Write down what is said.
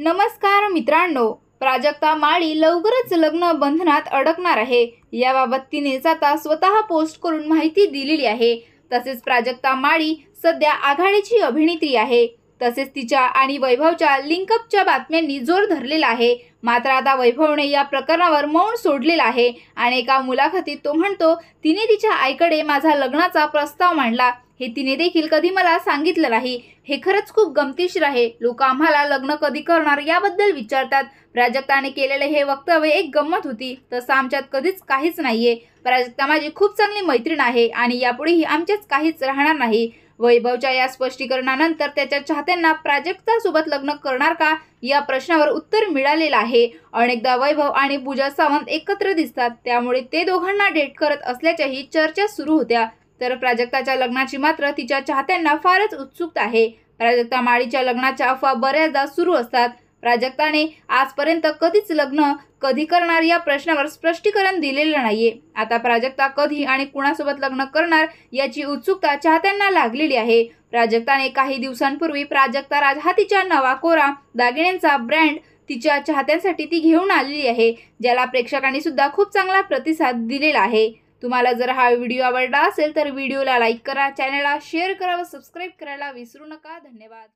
नमस्कार मित्रांनो प्राजक्ता माळी लवकरच लग्न बंधनात अडकणार आहे याबाबत तिने आता स्वतः पोस्ट करून माहिती दिलेली आहे तसेच प्राजक्ता माळी सध्या आघाडीची अभिनेत्री आहे तसेच तिच्या आणि वैभवच्या लिंकअपच्या बातम्यांनी जोर धरलेला आहे मात्र आता वैभवने या प्रकरणावर मौन सोडलेला आहे आणि एका मुलाखतीत तो म्हणतो तिने तिच्या आईकडे माझा लग्नाचा प्रस्ताव मांडला हे तिने देखील कधी मला सांगितलं नाही हे खरंच खूप गमतीशीर आहे लोक आम्हाला लग्न कधी करणार याबद्दल विचारतात प्राजक्ताने केलेले हे वक्तव्य एक गंमत होती तसं आमच्यात कधीच काहीच नाहीये प्राजक्ता माझी खूप चांगली मैत्रीण आहे आणि यापुढेही आमच्यात काहीच राहणार नाही वैभवच्या या स्पष्टीकरणानंतर त्याच्या चाहत्यांना प्राजक्ता सोबत लग्न करणार का या प्रश्नावर उत्तर मिळालेलं आहे अनेकदा वैभव आणि पूजा सावंत एकत्र दिसतात त्यामुळे ते दोघांना डेट करत असल्याच्याही चर्चा सुरू होत्या तर प्राजक्ताच्या लग्नाची मात्र तिच्या चाहत्यांना फारच उत्सुकता आहे प्राजक्ता माळीच्या लग्नाच्या अफवा बऱ्याचदा सुरू असतात प्राजक्ताने आजपर्यंत कधीच लग्न कधी करणार या प्रश्नावर स्पष्टीकरण दिलेलं नाहीये आता प्राजक्ता कधी आणि कुणासोबत लग्न करणार याची उत्सुकता चाहत्यांना लागलेली आहे प्राजक्ताने काही दिवसांपूर्वी प्राजक्ता राज हा तिच्या नवा कोरा दागिन्यांचा ब्रँड तिच्या चाहत्यांसाठी ती घेऊन आलेली आहे ज्याला प्रेक्षकांनी सुद्धा खूप चांगला प्रतिसाद दिलेला आहे तुम्हाला जर हा व्हिडिओ आवडला असेल तर व्हिडिओला लाईक करा चॅनलला शेअर करा व सबस्क्राईब करायला विसरू नका धन्यवाद